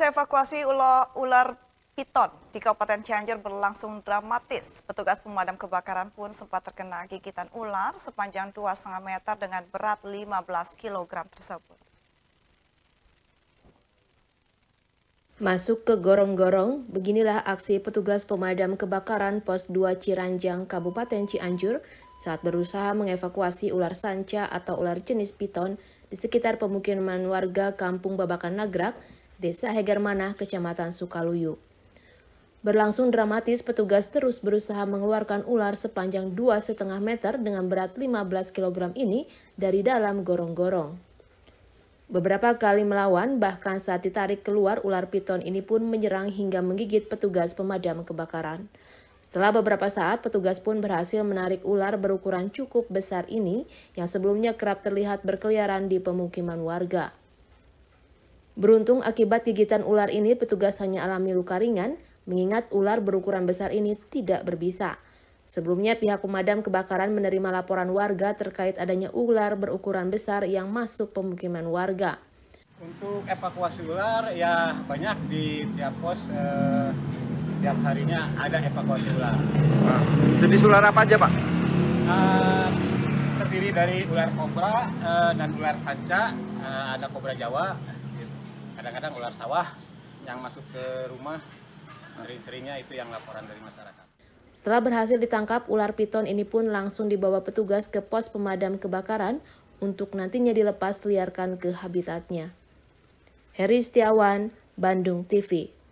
Evakuasi ular, ular piton di Kabupaten Cianjur berlangsung dramatis. Petugas pemadam kebakaran pun sempat terkena gigitan ular sepanjang 2,5 meter dengan berat 15 kg tersebut. Masuk ke gorong-gorong, beginilah aksi petugas pemadam kebakaran pos 2 Ciranjang, Kabupaten Cianjur saat berusaha mengevakuasi ular sanca atau ular jenis piton di sekitar pemukiman warga Kampung Babakan Nagrak, Desa Hegermanah, Kecamatan Sukaluyu. Berlangsung dramatis, petugas terus berusaha mengeluarkan ular sepanjang 2,5 meter dengan berat 15 kg ini dari dalam gorong-gorong. Beberapa kali melawan, bahkan saat ditarik keluar, ular piton ini pun menyerang hingga menggigit petugas pemadam kebakaran. Setelah beberapa saat, petugas pun berhasil menarik ular berukuran cukup besar ini yang sebelumnya kerap terlihat berkeliaran di pemukiman warga. Beruntung akibat gigitan ular ini petugas hanya alami luka ringan, mengingat ular berukuran besar ini tidak berbisa. Sebelumnya pihak pemadam kebakaran menerima laporan warga terkait adanya ular berukuran besar yang masuk pemukiman warga. Untuk evakuasi ular ya banyak di tiap pos eh, tiap harinya ada evakuasi ular. Nah, jenis ular apa aja pak? Uh, terdiri dari ular kobra uh, dan ular sanca, uh, ada kobra Jawa, gitu kadang-kadang ular sawah yang masuk ke rumah sering-seringnya itu yang laporan dari masyarakat. Setelah berhasil ditangkap, ular piton ini pun langsung dibawa petugas ke pos pemadam kebakaran untuk nantinya dilepas liarkan ke habitatnya. Heri Setiawan, Bandung TV.